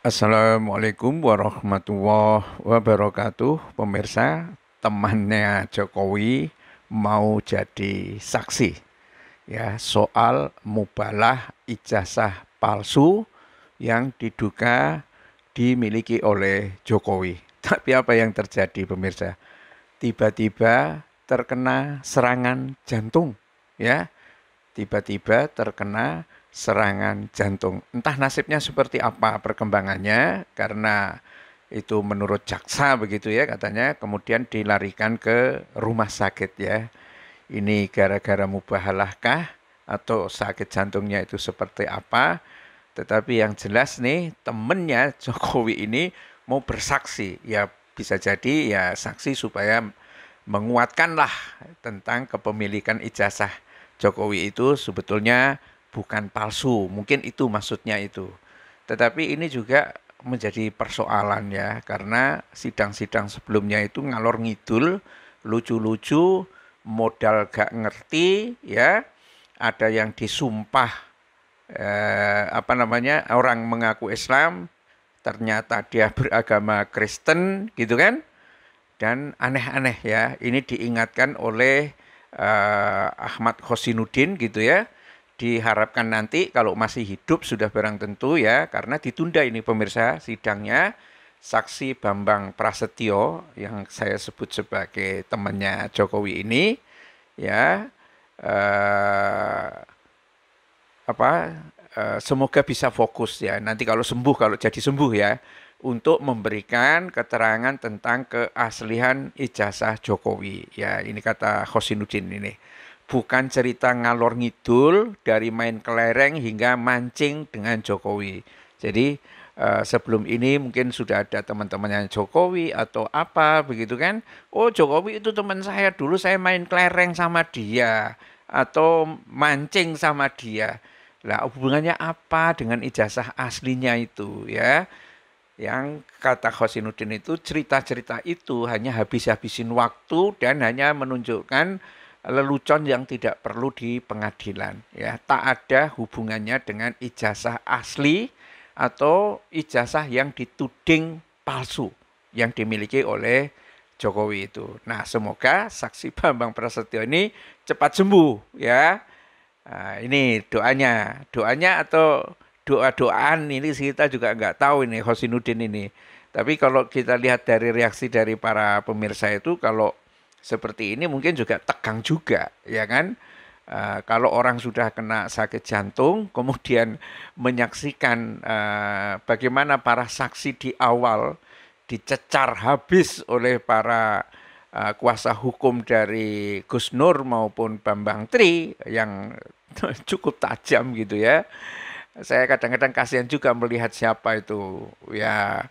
Assalamualaikum warahmatullahi wabarakatuh. Pemirsa, temannya Jokowi mau jadi saksi ya soal mubalah ijazah palsu yang diduga dimiliki oleh Jokowi. Tapi apa yang terjadi pemirsa? Tiba-tiba terkena serangan jantung ya tiba-tiba terkena serangan jantung. Entah nasibnya seperti apa perkembangannya karena itu menurut jaksa begitu ya katanya kemudian dilarikan ke rumah sakit ya. Ini gara-gara mubahalahkah atau sakit jantungnya itu seperti apa? Tetapi yang jelas nih temennya Jokowi ini mau bersaksi ya bisa jadi ya saksi supaya menguatkanlah tentang kepemilikan ijazah Jokowi itu sebetulnya bukan palsu. Mungkin itu maksudnya itu. Tetapi ini juga menjadi persoalan ya karena sidang-sidang sebelumnya itu ngalor ngidul, lucu-lucu, modal gak ngerti ya. Ada yang disumpah eh, apa namanya orang mengaku Islam ternyata dia beragama Kristen gitu kan dan aneh-aneh ya ini diingatkan oleh uh, Ahmad Khosinuddin gitu ya diharapkan nanti kalau masih hidup sudah barang tentu ya karena ditunda ini pemirsa sidangnya saksi Bambang Prasetyo yang saya sebut sebagai temannya Jokowi ini ya eh, apa uh, semoga bisa fokus ya nanti kalau sembuh kalau jadi sembuh ya untuk memberikan keterangan tentang keaslian ijazah Jokowi. Ya, ini kata Hosinuddin ini. Bukan cerita ngalor ngidul dari main kelereng hingga mancing dengan Jokowi. Jadi eh, sebelum ini mungkin sudah ada teman-temannya Jokowi atau apa begitu kan. Oh Jokowi itu teman saya dulu saya main kelereng sama dia atau mancing sama dia. Lah hubungannya apa dengan ijazah aslinya itu ya? yang kata Khosinuddin itu cerita-cerita itu hanya habis-habisin waktu dan hanya menunjukkan lelucon yang tidak perlu di pengadilan ya tak ada hubungannya dengan ijazah asli atau ijazah yang dituding palsu yang dimiliki oleh Jokowi itu. Nah, semoga saksi Bambang Prasetyo ini cepat sembuh ya. Nah, ini doanya, doanya atau doa-doaan ini kita juga nggak tahu ini Hosinudin ini. Tapi kalau kita lihat dari reaksi dari para pemirsa itu kalau seperti ini mungkin juga tegang juga, ya kan? Uh, kalau orang sudah kena sakit jantung, kemudian menyaksikan uh, bagaimana para saksi di awal dicecar habis oleh para uh, kuasa hukum dari Gus Nur maupun Bambang Tri yang cukup tajam gitu ya saya kadang-kadang kasihan juga melihat siapa itu ya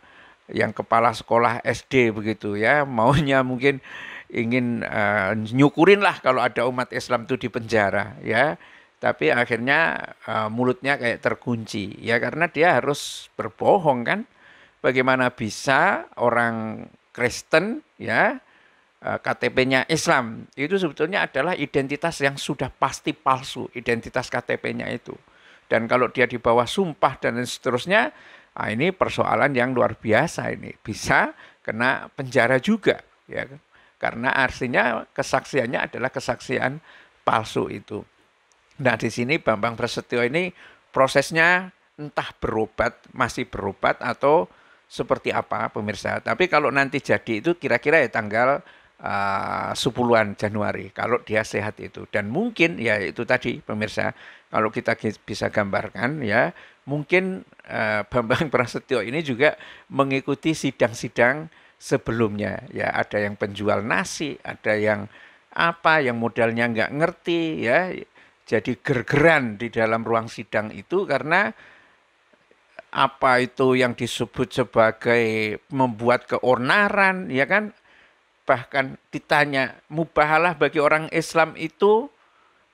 yang kepala sekolah SD begitu ya maunya mungkin ingin uh, nyukurin lah kalau ada umat Islam itu di penjara ya tapi akhirnya uh, mulutnya kayak terkunci ya karena dia harus berbohong kan bagaimana bisa orang Kristen ya eh, KTP-nya Islam itu sebetulnya adalah identitas yang sudah pasti palsu identitas KTP-nya itu dan kalau dia di bawah sumpah dan seterusnya, nah ini persoalan yang luar biasa ini. Bisa kena penjara juga ya. Kan? Karena artinya kesaksiannya adalah kesaksian palsu itu. Nah, di sini Bambang Prasetyo ini prosesnya entah berobat, masih berobat atau seperti apa pemirsa. Tapi kalau nanti jadi itu kira-kira ya tanggal ah, sepuluhan Januari kalau dia sehat itu. Dan mungkin ya itu tadi pemirsa kalau kita bisa gambarkan ya mungkin uh, Bambang Prasetyo ini juga mengikuti sidang-sidang sebelumnya ya ada yang penjual nasi ada yang apa yang modalnya nggak ngerti ya jadi gergeran di dalam ruang sidang itu karena apa itu yang disebut sebagai membuat keonaran ya kan bahkan ditanya mubahalah bagi orang Islam itu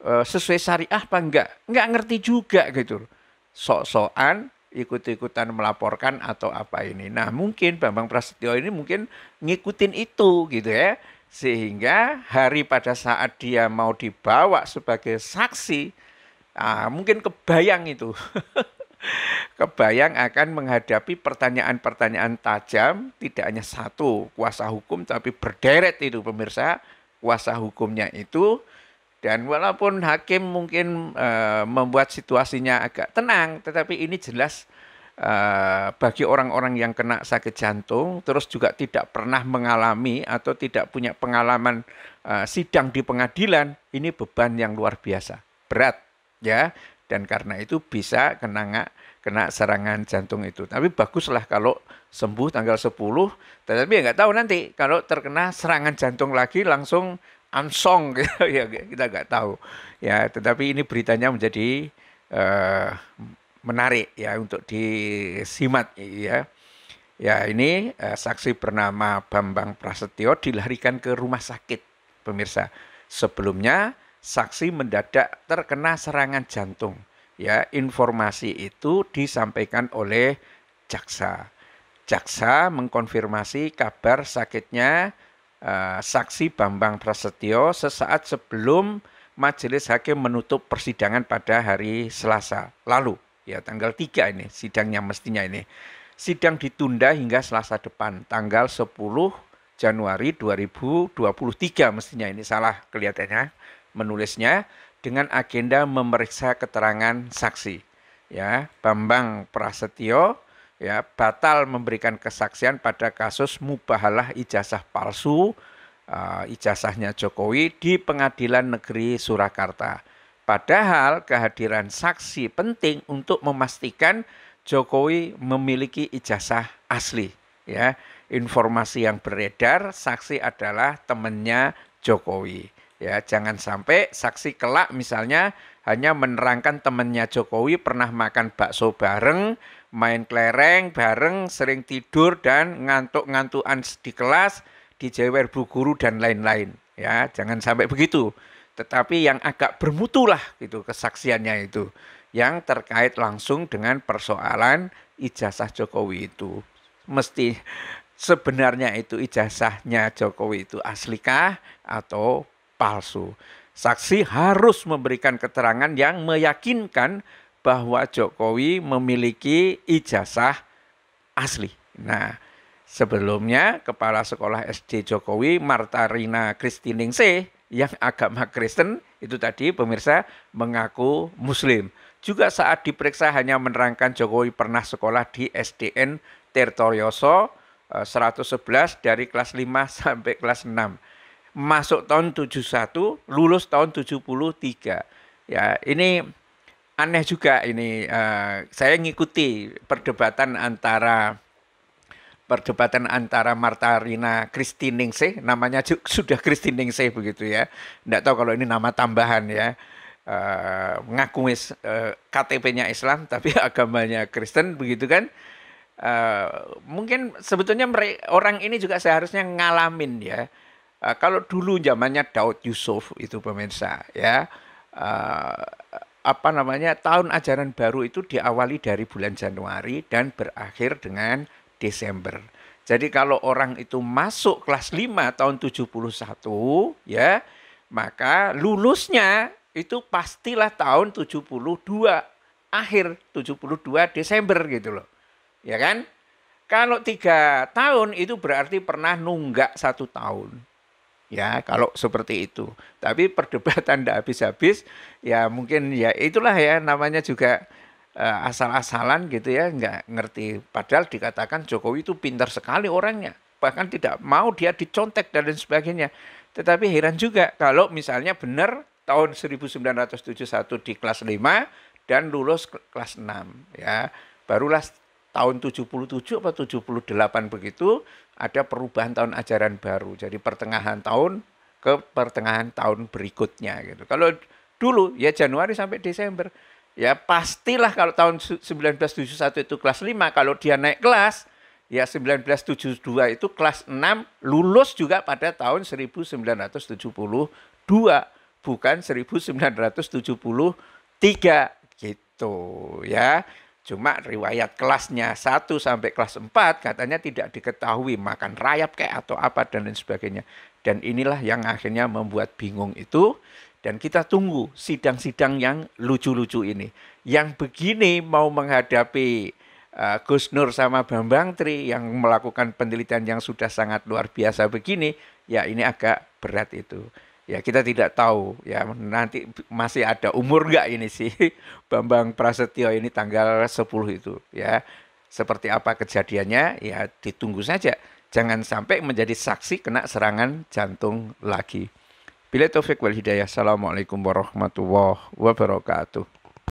Eh, sesuai syariah apa enggak? Enggak ngerti juga gitu. Sok-sokan ikut-ikutan melaporkan atau apa ini. Nah mungkin Bambang Prasetyo ini mungkin ngikutin itu gitu ya. Sehingga hari pada saat dia mau dibawa sebagai saksi, ah, mungkin kebayang itu. kebayang akan menghadapi pertanyaan-pertanyaan tajam, tidak hanya satu kuasa hukum tapi berderet itu pemirsa. Kuasa hukumnya itu dan walaupun hakim mungkin uh, membuat situasinya agak tenang, tetapi ini jelas uh, bagi orang-orang yang kena sakit jantung, terus juga tidak pernah mengalami atau tidak punya pengalaman uh, sidang di pengadilan, ini beban yang luar biasa, berat, ya. Dan karena itu bisa kena kena serangan jantung itu. Tapi baguslah kalau sembuh tanggal 10, tetapi ya nggak tahu nanti kalau terkena serangan jantung lagi langsung ansong ya kita nggak tahu ya tetapi ini beritanya menjadi uh, menarik ya untuk disimak ya ya ini uh, saksi bernama Bambang Prasetyo dilarikan ke rumah sakit pemirsa sebelumnya saksi mendadak terkena serangan jantung ya informasi itu disampaikan oleh jaksa jaksa mengkonfirmasi kabar sakitnya Eh, saksi Bambang Prasetyo sesaat sebelum majelis hakim menutup persidangan pada hari Selasa lalu ya tanggal 3 ini sidangnya mestinya ini sidang ditunda hingga Selasa depan tanggal 10 Januari 2023 mestinya ini salah kelihatannya menulisnya dengan agenda memeriksa keterangan saksi ya Bambang Prasetyo ya batal memberikan kesaksian pada kasus mubahalah ijazah palsu uh, ijazahnya Jokowi di Pengadilan Negeri Surakarta. Padahal kehadiran saksi penting untuk memastikan Jokowi memiliki ijazah asli. Ya, informasi yang beredar saksi adalah temannya Jokowi. Ya, jangan sampai saksi kelak misalnya hanya menerangkan temannya Jokowi pernah makan bakso bareng main kelereng bareng, sering tidur dan ngantuk-ngantukan di kelas, dijewer bu guru dan lain-lain. Ya, jangan sampai begitu. Tetapi yang agak bermutulah gitu kesaksiannya itu yang terkait langsung dengan persoalan ijazah Jokowi itu. Mesti sebenarnya itu ijazahnya Jokowi itu aslikah atau palsu. Saksi harus memberikan keterangan yang meyakinkan bahwa Jokowi memiliki ijazah asli. Nah, sebelumnya kepala sekolah SD Jokowi Martarina Kristiningsih yang agama Kristen itu tadi pemirsa mengaku muslim. Juga saat diperiksa hanya menerangkan Jokowi pernah sekolah di SDN Tertorioso 111 dari kelas 5 sampai kelas 6. Masuk tahun 71, lulus tahun 73. Ya, ini aneh juga ini uh, saya ngikuti perdebatan antara perdebatan antara Marta Rina Kristiningsih namanya sudah Kristiningsih begitu ya tidak tahu kalau ini nama tambahan ya uh, eh, mengaku uh, eh, KTP-nya Islam tapi agamanya Kristen begitu kan uh, mungkin sebetulnya orang ini juga seharusnya ngalamin ya uh, kalau dulu zamannya Daud Yusuf itu pemirsa ya uh, apa namanya tahun ajaran baru itu diawali dari bulan Januari dan berakhir dengan Desember. Jadi kalau orang itu masuk kelas 5 tahun 71 ya, maka lulusnya itu pastilah tahun 72 akhir 72 Desember gitu loh. Ya kan? Kalau tiga tahun itu berarti pernah nunggak satu tahun ya kalau seperti itu. Tapi perdebatan tidak habis-habis, ya mungkin ya itulah ya namanya juga uh, asal-asalan gitu ya, nggak ngerti. Padahal dikatakan Jokowi itu pintar sekali orangnya, bahkan tidak mau dia dicontek dan lain sebagainya. Tetapi heran juga kalau misalnya benar tahun 1971 di kelas 5 dan lulus kelas 6 ya. Barulah tahun 77 atau 78 begitu ada perubahan tahun ajaran baru. Jadi pertengahan tahun ke pertengahan tahun berikutnya gitu. Kalau dulu ya Januari sampai Desember. Ya pastilah kalau tahun 1971 itu kelas 5, kalau dia naik kelas ya 1972 itu kelas 6 lulus juga pada tahun 1972 bukan 1973 gitu ya. Cuma riwayat kelasnya 1 sampai kelas 4 katanya tidak diketahui makan rayap kayak atau apa dan lain sebagainya. Dan inilah yang akhirnya membuat bingung itu dan kita tunggu sidang-sidang yang lucu-lucu ini. Yang begini mau menghadapi uh, Gus Nur sama Bambang Tri yang melakukan penelitian yang sudah sangat luar biasa begini, ya ini agak berat itu ya kita tidak tahu ya nanti masih ada umur nggak ini sih Bambang Prasetyo ini tanggal 10 itu ya seperti apa kejadiannya ya ditunggu saja jangan sampai menjadi saksi kena serangan jantung lagi Bila taufik wal hidayah. Assalamualaikum warahmatullahi wabarakatuh.